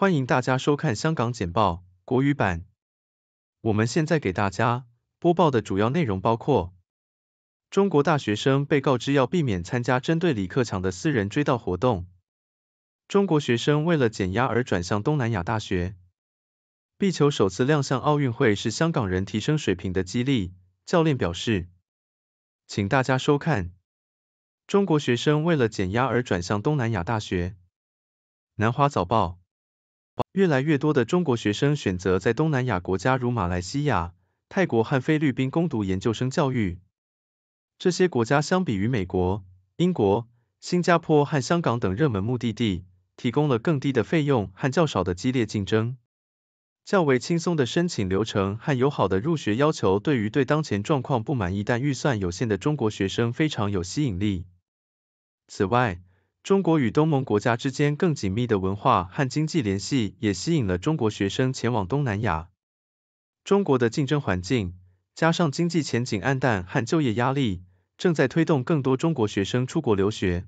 欢迎大家收看《香港简报》国语版。我们现在给大家播报的主要内容包括：中国大学生被告知要避免参加针对李克强的私人追悼活动；中国学生为了减压而转向东南亚大学；壁球首次亮相奥运会是香港人提升水平的激励，教练表示。请大家收看。中国学生为了减压而转向东南亚大学。南华早报。越来越多的中国学生选择在东南亚国家如马来西亚、泰国和菲律宾攻读研究生教育。这些国家相比于美国、英国、新加坡和香港等热门目的地，提供了更低的费用和较少的激烈竞争。较为轻松的申请流程和友好的入学要求，对于对当前状况不满意但预算有限的中国学生非常有吸引力。此外，中国与东盟国家之间更紧密的文化和经济联系，也吸引了中国学生前往东南亚。中国的竞争环境，加上经济前景黯淡和就业压力，正在推动更多中国学生出国留学。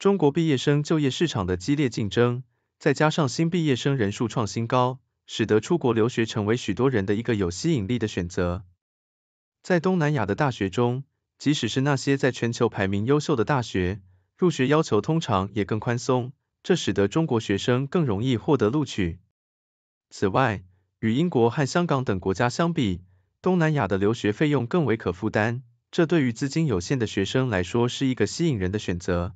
中国毕业生就业市场的激烈竞争，再加上新毕业生人数创新高，使得出国留学成为许多人的一个有吸引力的选择。在东南亚的大学中，即使是那些在全球排名优秀的大学，入学要求通常也更宽松，这使得中国学生更容易获得录取。此外，与英国和香港等国家相比，东南亚的留学费用更为可负担，这对于资金有限的学生来说是一个吸引人的选择。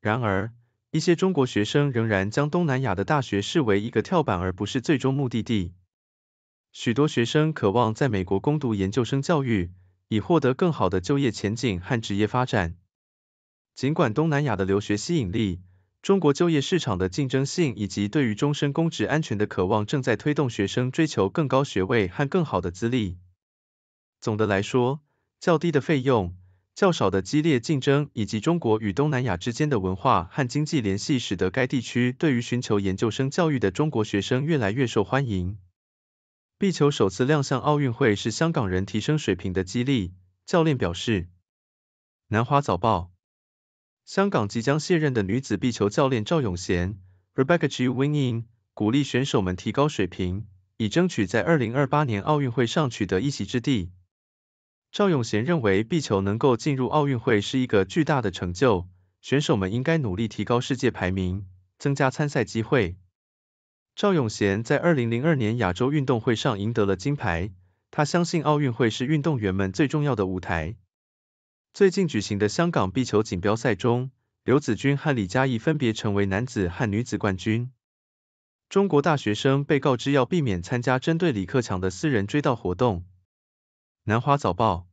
然而，一些中国学生仍然将东南亚的大学视为一个跳板，而不是最终目的地。许多学生渴望在美国攻读研究生教育，以获得更好的就业前景和职业发展。尽管东南亚的留学吸引力、中国就业市场的竞争性以及对于终身公职安全的渴望，正在推动学生追求更高学位和更好的资历。总的来说，较低的费用、较少的激烈竞争以及中国与东南亚之间的文化和经济联系，使得该地区对于寻求研究生教育的中国学生越来越受欢迎。壁球首次亮相奥运会是香港人提升水平的激励，教练表示。南华早报。香港即将卸任的女子壁球教练赵永贤 Rebecca G. Wingin 鼓励选手们提高水平，以争取在2028年奥运会上取得一席之地。赵永贤认为壁球能够进入奥运会是一个巨大的成就，选手们应该努力提高世界排名，增加参赛机会。赵永贤在2002年亚洲运动会上赢得了金牌，他相信奥运会是运动员们最重要的舞台。最近举行的香港壁球锦标赛中，刘子君和李佳益分别成为男子和女子冠军。中国大学生被告知要避免参加针对李克强的私人追悼活动。南华早报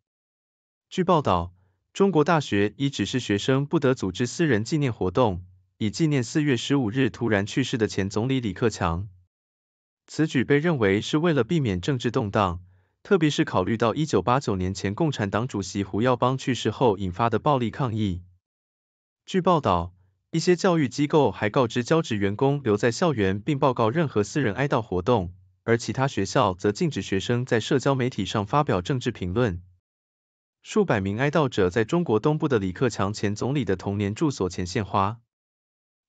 据报道，中国大学已指示学生不得组织私人纪念活动，以纪念四月十五日突然去世的前总理李克强。此举被认为是为了避免政治动荡。特别是考虑到1989年前共产党主席胡耀邦去世后引发的暴力抗议，据报道，一些教育机构还告知教职员工留在校园并报告任何私人哀悼活动，而其他学校则禁止学生在社交媒体上发表政治评论。数百名哀悼者在中国东部的李克强前总理的童年住所前献花。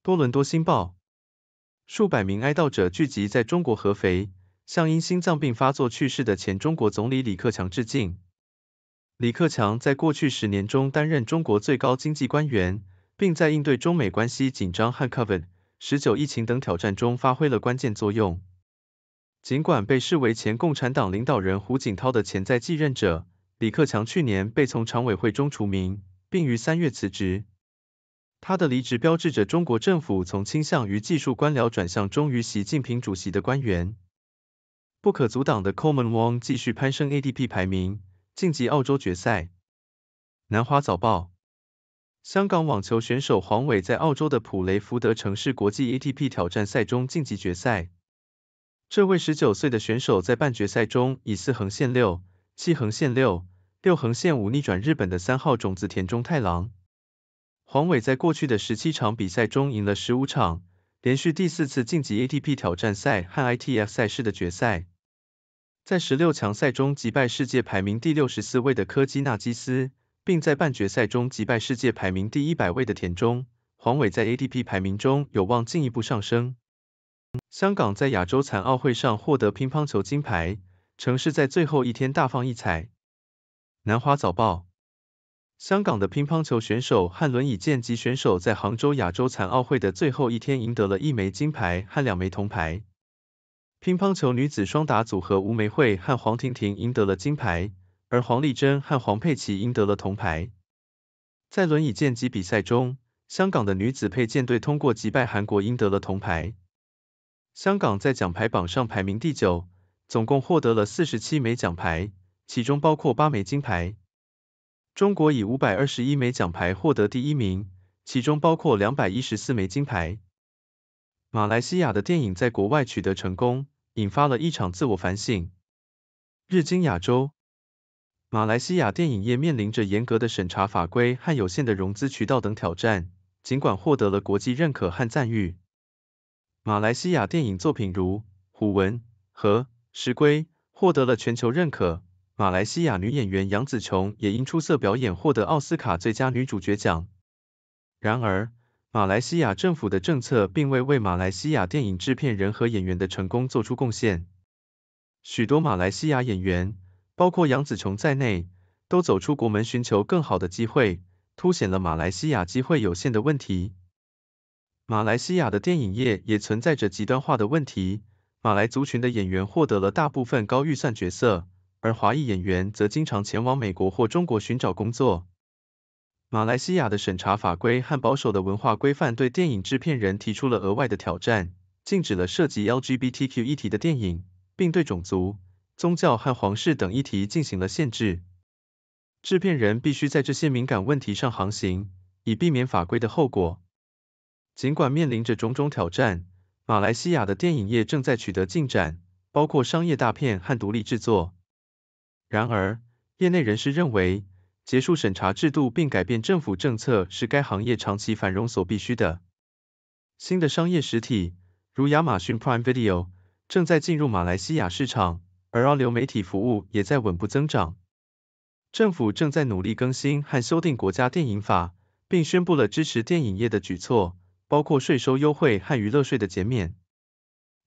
多伦多新报：数百名哀悼者聚集在中国合肥。向因心脏病发作去世的前中国总理李克强致敬。李克强在过去十年中担任中国最高经济官员，并在应对中美关系紧张和 Covid-19 疫情等挑战中发挥了关键作用。尽管被视为前共产党领导人胡锦涛的潜在继任者，李克强去年被从常委会中除名，并于三月辞职。他的离职标志着中国政府从倾向于技术官僚转向忠于习近平主席的官员。不可阻挡的 Coleman Wong 继续攀升 ATP 排名，晋级澳洲决赛。南华早报：香港网球选手黄伟在澳洲的普雷福德城市国际 ATP 挑战赛中晋级决赛。这位19岁的选手在半决赛中以四横线六、七横线六、六横线五逆转日本的三号种子田中太郎。黄伟在过去的十七场比赛中赢了十五场，连续第四次晋级 ATP 挑战赛和 ITF 赛事的决赛。在十六强赛中击败世界排名第六十四位的科基纳基斯，并在半决赛中击败世界排名第一百位的田中黄伟，在 a d p 排名中有望进一步上升。香港在亚洲残奥会上获得乒乓球金牌，城市在最后一天大放异彩。南华早报：香港的乒乓球选手和轮椅健击选手在杭州亚洲残奥会的最后一天赢得了一枚金牌和两枚铜牌。乒乓球女子双打组合吴梅惠和黄婷婷赢得了金牌，而黄丽珍和黄佩琪赢得了铜牌。在轮椅剑击比赛中，香港的女子佩剑队通过击败韩国赢得了铜牌。香港在奖牌榜上排名第九，总共获得了四十七枚奖牌，其中包括八枚金牌。中国以五百二十一枚奖牌获得第一名，其中包括两百一十四枚金牌。马来西亚的电影在国外取得成功，引发了一场自我反省。日经亚洲，马来西亚电影业面临着严格的审查法规和有限的融资渠道等挑战，尽管获得了国际认可和赞誉。马来西亚电影作品如《虎纹》和《石龟》获得了全球认可，马来西亚女演员杨紫琼也因出色表演获得奥斯卡最佳女主角奖。然而，马来西亚政府的政策并未为马来西亚电影制片人和演员的成功做出贡献。许多马来西亚演员，包括杨紫琼在内，都走出国门寻求更好的机会，凸显了马来西亚机会有限的问题。马来西亚的电影业也存在着极端化的问题。马来族群的演员获得了大部分高预算角色，而华裔演员则经常前往美国或中国寻找工作。马来西亚的审查法规和保守的文化规范对电影制片人提出了额外的挑战，禁止了涉及 LGBTQ 议题的电影，并对种族、宗教和皇室等议题进行了限制。制片人必须在这些敏感问题上航行，以避免法规的后果。尽管面临着种种挑战，马来西亚的电影业正在取得进展，包括商业大片和独立制作。然而，业内人士认为，结束审查制度并改变政府政策是该行业长期繁荣所必须的。新的商业实体，如亚马逊 Prime Video，正在进入马来西亚市场，而流媒体服务也在稳步增长。政府正在努力更新和修订国家电影法，并宣布了支持电影业的举措，包括税收优惠和娱乐税的减免。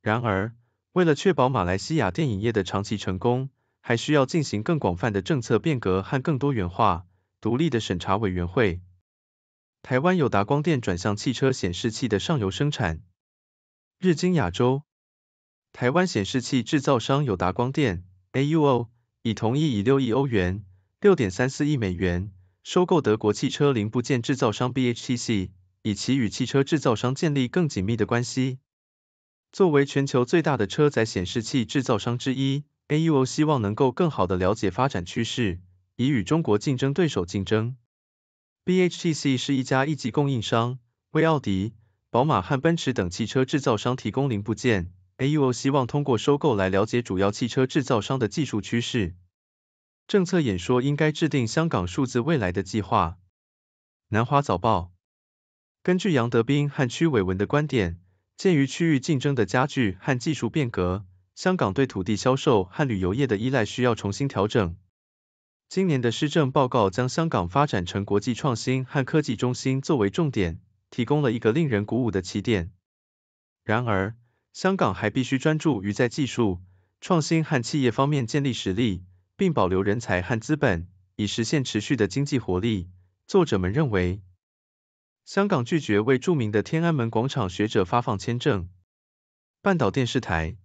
然而，为了确保马来西亚电影业的长期成功，还需要进行更广泛的政策变革和更多元化、独立的审查委员会。台湾友达光电转向汽车显示器的上游生产。日经亚洲，台湾显示器制造商友达光电 （Auo） 已同意以六亿欧元（六点三四亿美元）收购德国汽车零部件制造商 BHTC，以其与汽车制造商建立更紧密的关系。作为全球最大的车载显示器制造商之一。A e O 希望能够更好地了解发展趋势，以与中国竞争对手竞争。B H T C 是一家一级供应商，为奥迪、宝马和奔驰等汽车制造商提供零部件。A e O 希望通过收购来了解主要汽车制造商的技术趋势。政策演说应该制定香港数字未来的计划。南华早报根据杨德斌和区伟文的观点，鉴于区域竞争的加剧和技术变革。香港对土地销售和旅游业的依赖需要重新调整。今年的施政报告将香港发展成国际创新和科技中心作为重点，提供了一个令人鼓舞的起点。然而，香港还必须专注于在技术创新和企业方面建立实力，并保留人才和资本，以实现持续的经济活力。作者们认为，香港拒绝为著名的天安门广场学者发放签证。半岛电视台。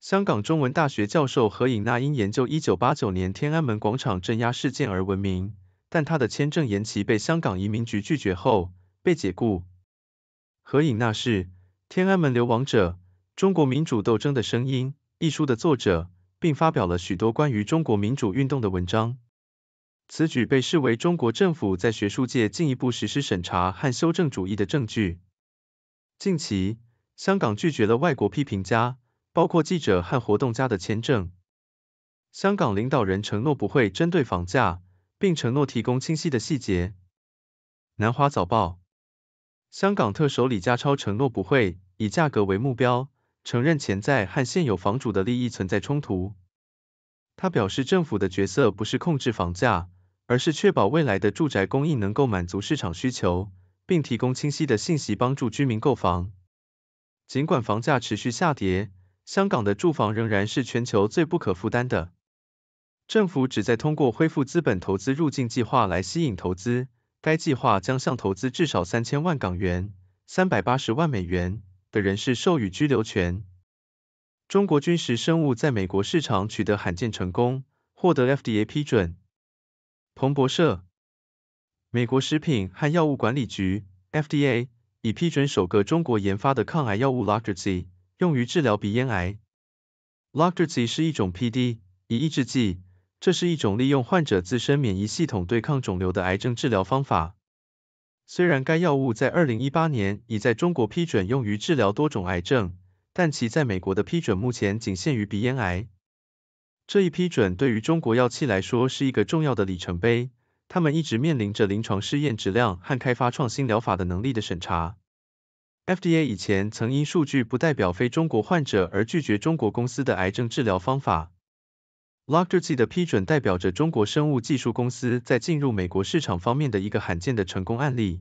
香港中文大学教授何颖娜因研究1989年天安门广场镇压事件而闻名，但他的签证延期被香港移民局拒绝后被解雇。何颖娜是《天安门流亡者：中国民主斗争的声音》一书的作者，并发表了许多关于中国民主运动的文章。此举被视为中国政府在学术界进一步实施审查和修正主义的证据。近期，香港拒绝了外国批评家。包括记者和活动家的签证。香港领导人承诺不会针对房价，并承诺提供清晰的细节。南华早报：香港特首李家超承诺不会以价格为目标，承认潜在和现有房主的利益存在冲突。他表示，政府的角色不是控制房价，而是确保未来的住宅供应能够满足市场需求，并提供清晰的信息帮助居民购房。尽管房价持续下跌。香港的住房仍然是全球最不可负担的。政府旨在通过恢复资本投资入境计划来吸引投资，该计划将向投资至少三千万港元（三百八十万美元）的人士授予居留权。中国军事生物在美国市场取得罕见成功，获得 FDA 批准。彭博社，美国食品和药物管理局 （FDA） 已批准首个中国研发的抗癌药物 l a g a z i 用于治疗鼻咽癌。l a c t a c y 是一种 PD-1 抑制剂，这是一种利用患者自身免疫系统对抗肿瘤的癌症治疗方法。虽然该药物在2018年已在中国批准用于治疗多种癌症，但其在美国的批准目前仅限于鼻咽癌。这一批准对于中国药企来说是一个重要的里程碑，他们一直面临着临床试验质量和开发创新疗法的能力的审查。FDA 以前曾因数据不代表非中国患者而拒绝中国公司的癌症治疗方法。l o c k r z 的批准代表着中国生物技术公司在进入美国市场方面的一个罕见的成功案例。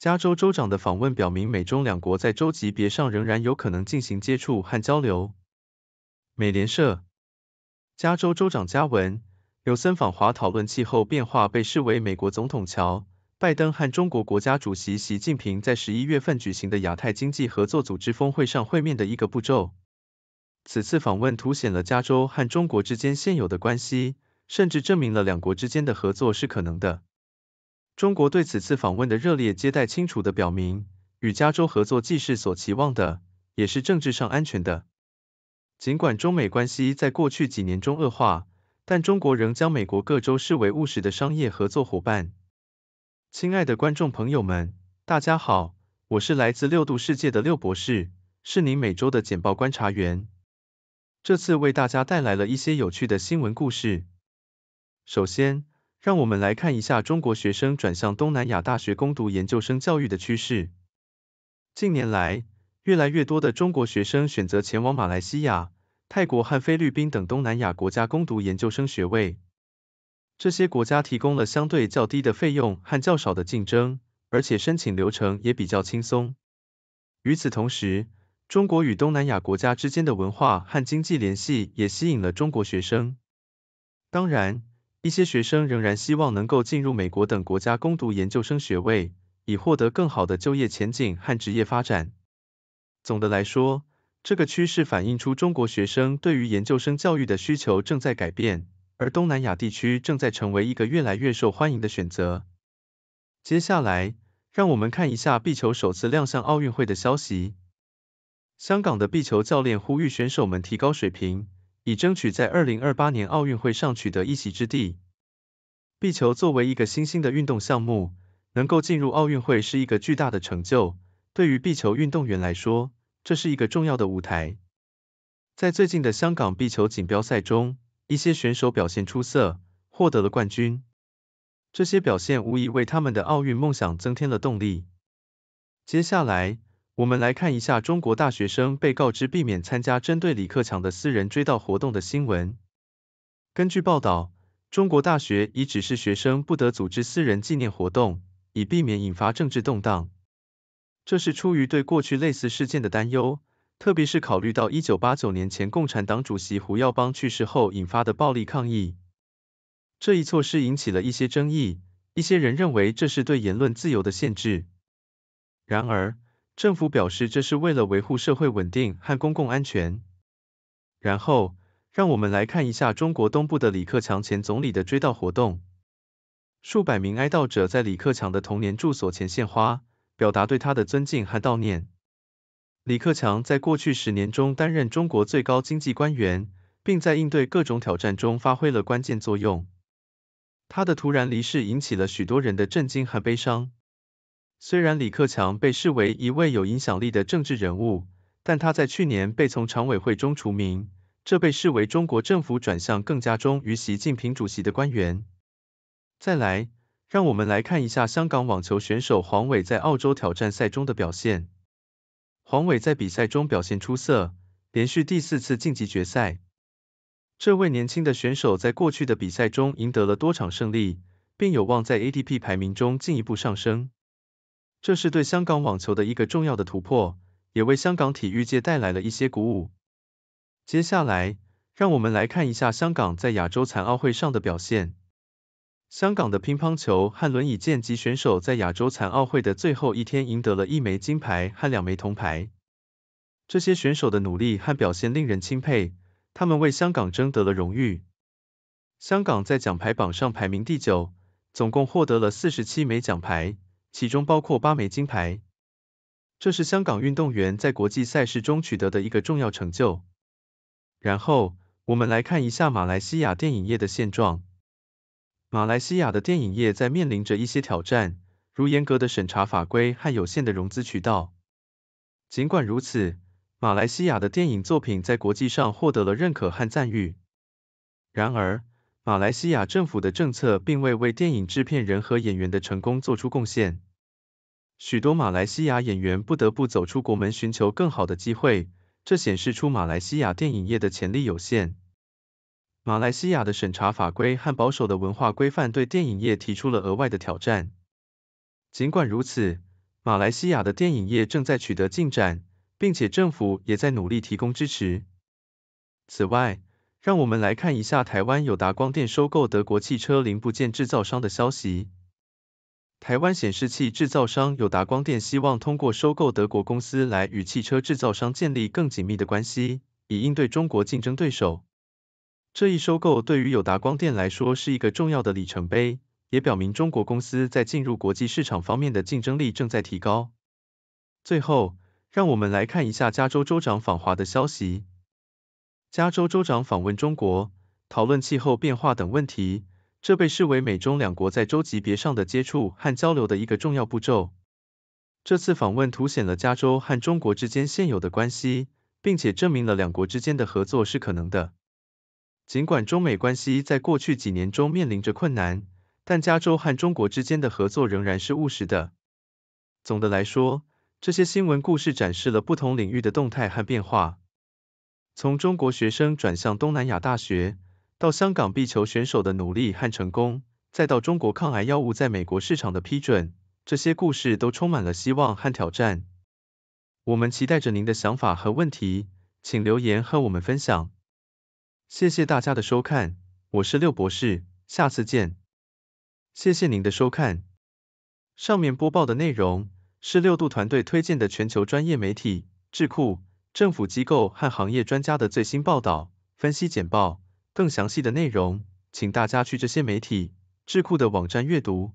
加州州长的访问表明，美中两国在州级别上仍然有可能进行接触和交流。美联社，加州州长加文·纽森访华讨论气候变化被视为美国总统乔拜登和中国国家主席习近平在十一月份举行的亚太经济合作组织峰会上会面的一个步骤。此次访问凸显了加州和中国之间现有的关系，甚至证明了两国之间的合作是可能的。中国对此次访问的热烈接待，清楚地表明，与加州合作既是所期望的，也是政治上安全的。尽管中美关系在过去几年中恶化，但中国仍将美国各州视为务实的商业合作伙伴。亲爱的观众朋友们，大家好，我是来自六度世界的六博士，是您每周的简报观察员。这次为大家带来了一些有趣的新闻故事。首先，让我们来看一下中国学生转向东南亚大学攻读研究生教育的趋势。近年来，越来越多的中国学生选择前往马来西亚、泰国和菲律宾等东南亚国家攻读研究生学位。这些国家提供了相对较低的费用和较少的竞争，而且申请流程也比较轻松。与此同时，中国与东南亚国家之间的文化和经济联系也吸引了中国学生。当然，一些学生仍然希望能够进入美国等国家攻读研究生学位，以获得更好的就业前景和职业发展。总的来说，这个趋势反映出中国学生对于研究生教育的需求正在改变。而东南亚地区正在成为一个越来越受欢迎的选择。接下来，让我们看一下壁球首次亮相奥运会的消息。香港的壁球教练呼吁选手们提高水平，以争取在2028年奥运会上取得一席之地。壁球作为一个新兴的运动项目，能够进入奥运会是一个巨大的成就。对于壁球运动员来说，这是一个重要的舞台。在最近的香港壁球锦标赛中，一些选手表现出色，获得了冠军。这些表现无疑为他们的奥运梦想增添了动力。接下来，我们来看一下中国大学生被告知避免参加针对李克强的私人追悼活动的新闻。根据报道，中国大学已指示学生不得组织私人纪念活动，以避免引发政治动荡。这是出于对过去类似事件的担忧。特别是考虑到1989年前共产党主席胡耀邦去世后引发的暴力抗议，这一措施引起了一些争议。一些人认为这是对言论自由的限制。然而，政府表示这是为了维护社会稳定和公共安全。然后，让我们来看一下中国东部的李克强前总理的追悼活动。数百名哀悼者在李克强的童年住所前献花，表达对他的尊敬和悼念。李克强在过去十年中担任中国最高经济官员，并在应对各种挑战中发挥了关键作用。他的突然离世引起了许多人的震惊和悲伤。虽然李克强被视为一位有影响力的政治人物，但他在去年被从常委会中除名，这被视为中国政府转向更加忠于习近平主席的官员。再来，让我们来看一下香港网球选手黄伟在澳洲挑战赛中的表现。黄伟在比赛中表现出色，连续第四次晋级决赛。这位年轻的选手在过去的比赛中赢得了多场胜利，并有望在 ATP 排名中进一步上升。这是对香港网球的一个重要的突破，也为香港体育界带来了一些鼓舞。接下来，让我们来看一下香港在亚洲残奥会上的表现。香港的乒乓球和轮椅健击选手在亚洲残奥会的最后一天赢得了一枚金牌和两枚铜牌。这些选手的努力和表现令人钦佩，他们为香港争得了荣誉。香港在奖牌榜上排名第九，总共获得了四十七枚奖牌，其中包括八枚金牌。这是香港运动员在国际赛事中取得的一个重要成就。然后，我们来看一下马来西亚电影业的现状。马来西亚的电影业在面临着一些挑战，如严格的审查法规和有限的融资渠道。尽管如此，马来西亚的电影作品在国际上获得了认可和赞誉。然而，马来西亚政府的政策并未为电影制片人和演员的成功做出贡献。许多马来西亚演员不得不走出国门寻求更好的机会，这显示出马来西亚电影业的潜力有限。马来西亚的审查法规和保守的文化规范对电影业提出了额外的挑战。尽管如此，马来西亚的电影业正在取得进展，并且政府也在努力提供支持。此外，让我们来看一下台湾友达光电收购德国汽车零部件制造商的消息。台湾显示器制造商友达光电希望通过收购德国公司来与汽车制造商建立更紧密的关系，以应对中国竞争对手。这一收购对于友达光电来说是一个重要的里程碑，也表明中国公司在进入国际市场方面的竞争力正在提高。最后，让我们来看一下加州州长访华的消息。加州州长访问中国，讨论气候变化等问题，这被视为美中两国在州级别上的接触和交流的一个重要步骤。这次访问凸显了加州和中国之间现有的关系，并且证明了两国之间的合作是可能的。尽管中美关系在过去几年中面临着困难，但加州和中国之间的合作仍然是务实的。总的来说，这些新闻故事展示了不同领域的动态和变化。从中国学生转向东南亚大学，到香港壁球选手的努力和成功，再到中国抗癌药物在美国市场的批准，这些故事都充满了希望和挑战。我们期待着您的想法和问题，请留言和我们分享。谢谢大家的收看，我是六博士，下次见。谢谢您的收看。上面播报的内容是六度团队推荐的全球专业媒体、智库、政府机构和行业专家的最新报道、分析简报。更详细的内容，请大家去这些媒体、智库的网站阅读。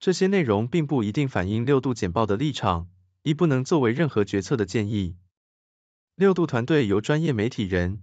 这些内容并不一定反映六度简报的立场，亦不能作为任何决策的建议。六度团队由专业媒体人。